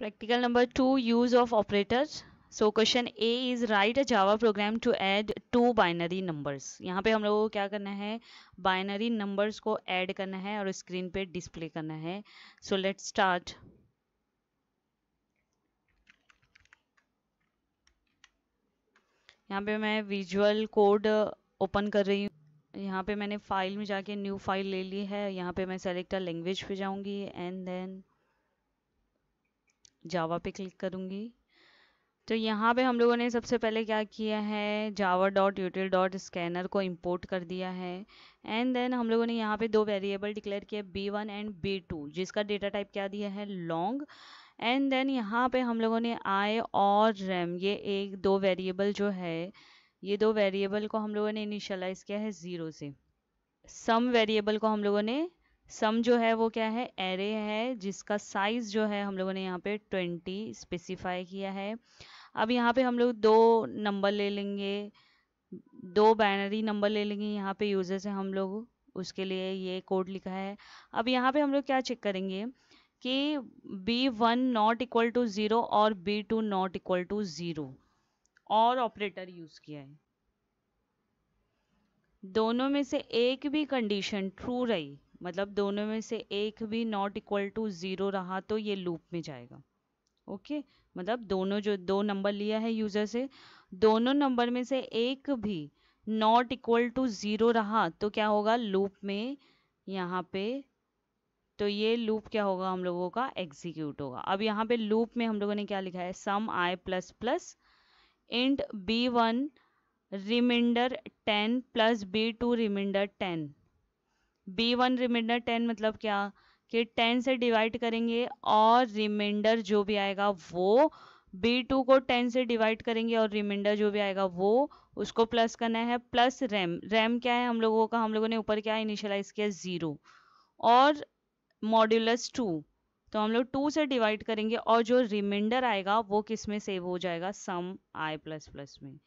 Practical number 2 use of operators. So question A is write a Java program to add two binary numbers. यहाँ पे हम लोगों को क्या करना है binary numbers को add करना है और screen पे display करना है So let's start. यहाँ पे मैं visual code open कर रही हूँ यहाँ पे मैंने फाइल में जाके न्यू फाइल ले ली है यहाँ पे मैं सेलेक्ट लैंग्वेज पे जाऊँगी एंड देन जावा पे क्लिक करूँगी तो यहाँ पे हम लोगों ने सबसे पहले क्या किया है Java dot util dot Scanner को इंपोर्ट कर दिया है एंड देन हम लोगों ने यहाँ पे दो वेरिएबल डिक्लेयर किया b one and b two जिसका डेटा टाइप क्या दिया है लॉन्ग एंड देन यहाँ पे हम लोगों ने आई और रैम ये एक दो वेरिएबल जो है ये दो वेरिएबल को हम लोगों ने इनिशलाइज़ किया है ज़ीरो से सम वेरिएबल को हम लोगों ने सम जो है वो क्या है एरे है जिसका साइज़ जो है हम लोगों ने यहाँ पे ट्वेंटी स्पेसिफाई किया है अब यहाँ पे हम लोग दो नंबर ले लेंगे दो बैनरी नंबर ले लेंगे यहाँ पे यूज़र से हम लोग उसके लिए ये कोड लिखा है अब यहाँ पे हम लोग क्या चेक करेंगे कि b one not equal to zero और b two not equal to zero और ऑपरेटर यूज़ किया है दोनों में से एक भी कंडीशन ट्रू रही मतलब दोनों में से एक भी नॉट इक्वल टू ज़ीरो रहा तो ये लूप में जाएगा ओके मतलब दोनों जो दो नंबर लिया है यूज़र से दोनों नंबर में से एक भी नॉट इक्वल टू ज़ीरो रहा तो क्या होगा लूप में यहाँ पे तो ये लूप क्या होगा हम लोगों का एग्जीक्यूट होगा अब यहाँ पे लूप में हम लोगों ने क्या लिखा है sum i plus plus int b one remainder ten plus b two remainder ten b one remainder ten मतलब क्या कि टेन से डिवाइड करेंगे और रिमाइंडर जो भी आएगा वो बी टू को टेन से डिवाइड करेंगे और रिमाइंडर जो भी आएगा वो उसको प्लस करना है प्लस रैम रैम क्या है हम लोगों का हम लोगों ने ऊपर क्या इनिशियलाइज किया ज़ीरो और मॉड्यूलस टू तो हम लोग टू से डिवाइड करेंगे और जो रिमाइंडर आएगा वो किस में सेव हो जाएगा सम आई प्लस प्लस में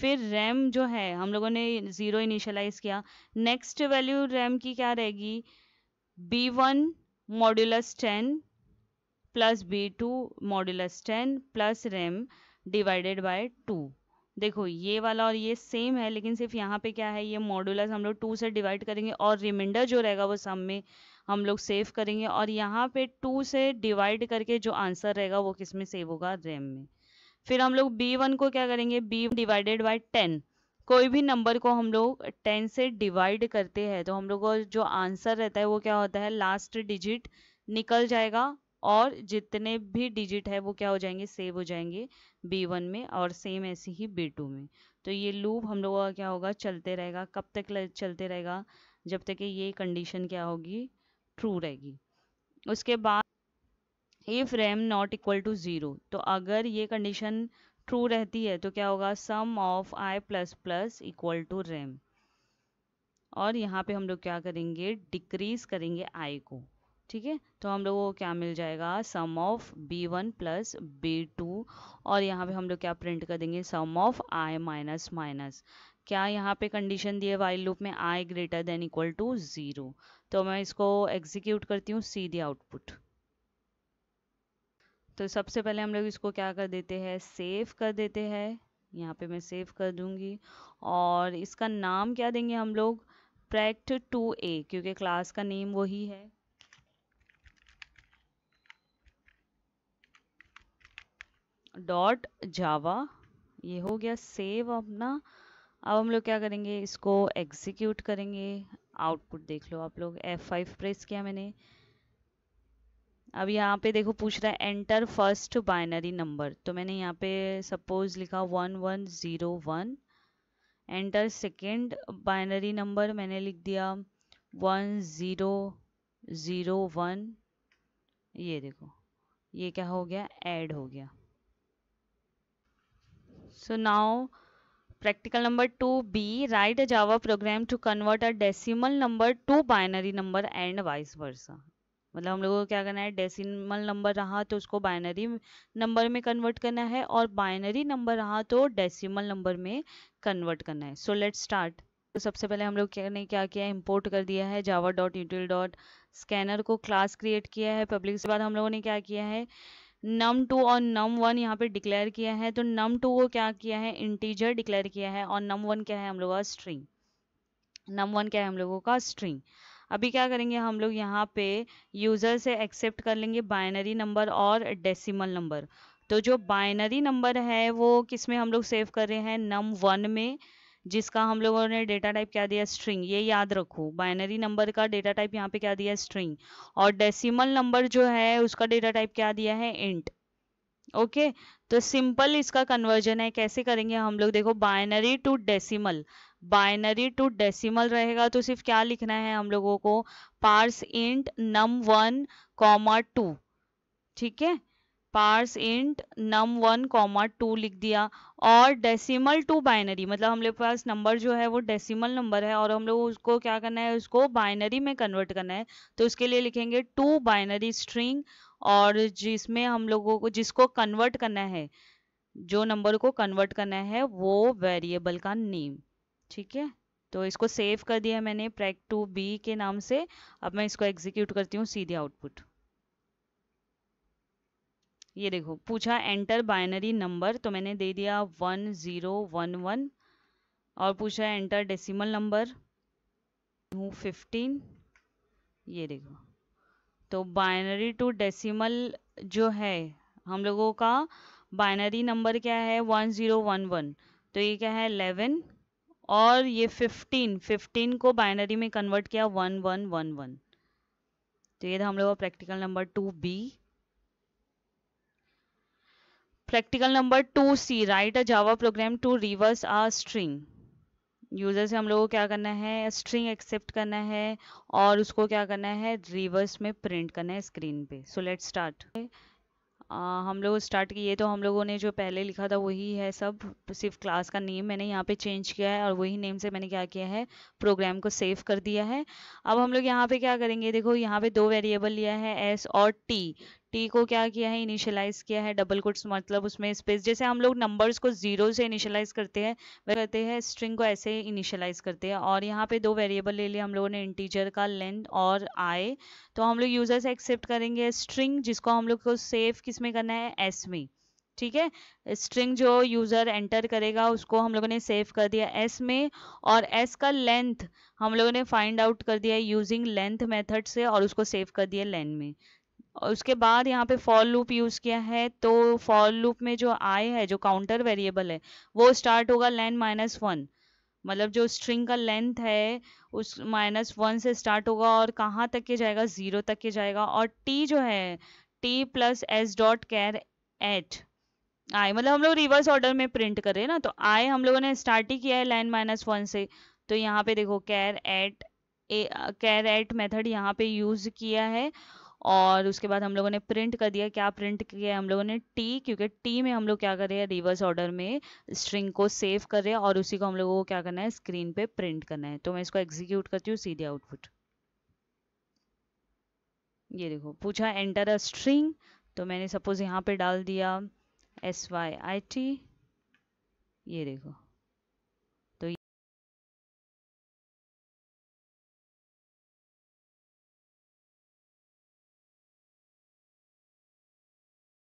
फिर रैम जो है हम लोगों ने ज़ीरो इनिशलाइज किया नेक्स्ट वैल्यू रैम की क्या रहेगी b one modulus ten plus b two modulus ten plus rem divided by two देखो ये वाला और ये सेम है लेकिन सिर्फ यहाँ पे क्या है ये मॉड्यूलस हम लोग टू से डिवाइड करेंगे और रिमाइंडर जो रहेगा वो सम में हम लोग सेव करेंगे और यहाँ पे टू से डिवाइड करके जो आंसर रहेगा वो किस में सेव होगा रैम में फिर हम लोग बी वन को क्या करेंगे बी डिवाइडेड बाई टेन कोई भी नंबर को हम लोग टेन से डिवाइड करते हैं तो हम लोग का जो आंसर रहता है वो क्या होता है लास्ट डिजिट निकल जाएगा और जितने भी डिजिट है वो क्या हो जाएंगे सेव हो जाएंगे बी वन में और सेम ऐसे ही बी टू में तो ये लूप हम लोगों का क्या होगा चलते रहेगा कब तक चलते रहेगा जब तक ये कंडीशन क्या होगी ट्रू रहेगी उसके बाद if rem not equal to zero तो अगर ये कंडीशन ट्रू रहती है तो क्या होगा sum of i plus plus equal to rem और यहाँ पे हम लोग क्या करेंगे डिक्रीज करेंगे आई को ठीक है तो हम लोगों को क्या मिल जाएगा sum of b one plus b two और यहाँ पे हम लोग क्या प्रिंट कर देंगे sum of i minus minus क्या यहाँ पे कंडीशन दिए वाइल लूप में i greater than equal to zero तो मैं इसको एग्जीक्यूट करती हूँ सीधी आउटपुट तो सबसे पहले हम लोग इसको क्या कर देते हैं सेव कर देते हैं यहाँ पे मैं सेव कर दूंगी और इसका नाम क्या देंगे हम लोग प्रैक्ट टू ए क्योंकि क्लास का नेम वही है डॉट जावा ये हो गया सेव अपना अब हम लोग क्या करेंगे इसको एग्जीक्यूट करेंगे आउटपुट देख लो आप लोग F5 प्रेस किया मैंने अब यहाँ पे देखो पूछ रहा है एंटर फर्स्ट बाइनरी नंबर तो मैंने यहाँ पे सपोज लिखा one one zero one enter second binary number मैंने लिख दिया वन ज़ीरो ज़ीरो वन ये देखो ये क्या हो गया ऐड हो गया so now number two b write a Java program to convert a decimal number to binary number and vice versa मतलब हम लोगों को क्या करना है डेसिमल नंबर रहा तो उसको बाइनरी नंबर में कन्वर्ट करना है और बाइनरी नंबर रहा तो डेसिमल नंबर में कन्वर्ट करना है सो लेट स्टार्ट तो सबसे पहले हम लोग ने क्या किया है इम्पोर्ट कर दिया है Java dot util dot Scanner को क्लास क्रिएट किया है पब्लिक के बाद हम लोगों ने क्या किया है नम टू और नम वन यहाँ पे डिक्लेयर किया है तो नम टू को क्या किया है इंटीजर डिक्लेयर किया है और नम वन क्या है हम लोगों का स्ट्रिंग नम वन क्या है हम लोगों का स्ट्रिंग अभी क्या करेंगे हम लोग यहाँ पे यूज़र से एक्सेप्ट कर लेंगे बाइनरी नंबर और डेसिमल नंबर तो जो बाइनरी नंबर है वो किस में हम लोग सेव कर रहे हैं नम वन में जिसका हम लोगों ने डेटा टाइप क्या दिया स्ट्रिंग ये याद रखो बाइनरी नंबर का डेटा टाइप यहाँ पे क्या दिया स्ट्रिंग और डेसिमल नंबर जो है उसका डेटा टाइप क्या दिया है इंट ओके तो सिंपल इसका कन्वर्जन है कैसे करेंगे हम लोग देखो binary to decimal binary to decimal रहेगा तो सिर्फ क्या लिखना है हम लोगों को parse int num one comma two ठीक है parse int num one comma two लिख दिया और डेसिमल टू बाइनरी मतलब हम लोग पास नंबर जो है वो डेसिमल नंबर है और हम लोग उसको क्या करना है उसको बाइनरी में कन्वर्ट करना है तो उसके लिए लिखेंगे टू बाइनरी स्ट्रिंग और जिसमें हम लोगों को जिसको कन्वर्ट करना है जो नंबर को कन्वर्ट करना है वो वेरिएबल का नेम ठीक है तो इसको सेव कर दिया मैंने प्रैक टू बी के नाम से अब मैं इसको एग्जीक्यूट करती हूँ सीधे आउटपुट ये देखो पूछा एंटर बाइनरी नंबर तो मैंने दे दिया वन ज़ीरो वन वन और पूछा एंटर डेसिमल नंबर हूँ फिफ्टीन ये देखो तो बाइनरी टू डेसिमल जो है हम लोगों का बाइनरी नंबर क्या है वन ज़ीरो वन वन तो ये क्या है एलेवन और ये 15 15 को बाइनरी में कन्वर्ट किया 1111 तो ये था हम लोग का practical number two b practical number two c write a Java program to reverse a string user से हम लोगों को क्या करना है स्ट्रिंग एक्सेप्ट करना है और उसको क्या करना है रिवर्स में प्रिंट करना है स्क्रीन पे सो लेट स्टार्ट आ, हम लोग स्टार्ट किए तो हम लोगों ने जो पहले लिखा था वही है सब सिर्फ क्लास का नेम मैंने यहाँ पे चेंज किया है और वही नेम से मैंने क्या किया है प्रोग्राम को सेव कर दिया है अब हम लोग यहाँ पे क्या करेंगे देखो यहाँ पे दो वेरिएबल लिया है एस और टी टी को क्या किया है इनिशियलाइज किया है डबल कोट्स मतलब उसमें स्पेस जैसे हम लोग नंबर्स को जीरो से इनिशियलाइज करते हैं वह कहते हैं स्ट्रिंग को ऐसे इनिशियलाइज करते हैं और यहाँ पे दो वेरिएबल ले लिया हम लोगों ने इंटीजर का लेंथ और आई तो हम लोग यूजर से एक्सेप्ट करेंगे स्ट्रिंग जिसको हम लोग को सेव किस में करना है एस में ठीक है स्ट्रिंग जो यूज़र एंटर करेगा उसको हम लोगों ने सेव कर दिया एस में और एस का लेंथ हम लोगों ने फाइंड आउट कर दिया यूजिंग लेंथ मेथड से और उसको सेव कर दिया लेंथ में और उसके बाद यहाँ पे फॉर लूप यूज़ किया है तो फॉर लूप में जो आई है जो काउंटर वेरिएबल है वो स्टार्ट होगा लेंथ माइनस वन मतलब जो स्ट्रिंग का लेंथ है उस माइनस वन से स्टार्ट होगा और कहाँ तक के जाएगा ज़ीरो तक के जाएगा और टी जो है t plus s dot char at i मतलब हम लोग रिवर्स ऑर्डर में प्रिंट कर रहे हैं ना तो आई हम लोगों ने स्टार्ट ही किया है लाइन माइनस वन से तो यहाँ पे देखो char at char at method यहाँ पे यूज़ किया है और उसके बाद हम लोगों ने प्रिंट कर दिया क्या प्रिंट किया हम लोगों ने टी क्योंकि टी में हम लोग क्या कर रहे हैं रिवर्स ऑर्डर में स्ट्रिंग को सेव कर रहे हैं और उसी को हम लोगों को क्या करना है स्क्रीन पे प्रिंट करना है तो मैं इसको एग्जीक्यूट करती हूँ सीधे आउटपुट ये देखो पूछा एंटर अ स्ट्रिंग तो मैंने सपोज यहाँ पे डाल दिया एस वाई आई टी ये देखो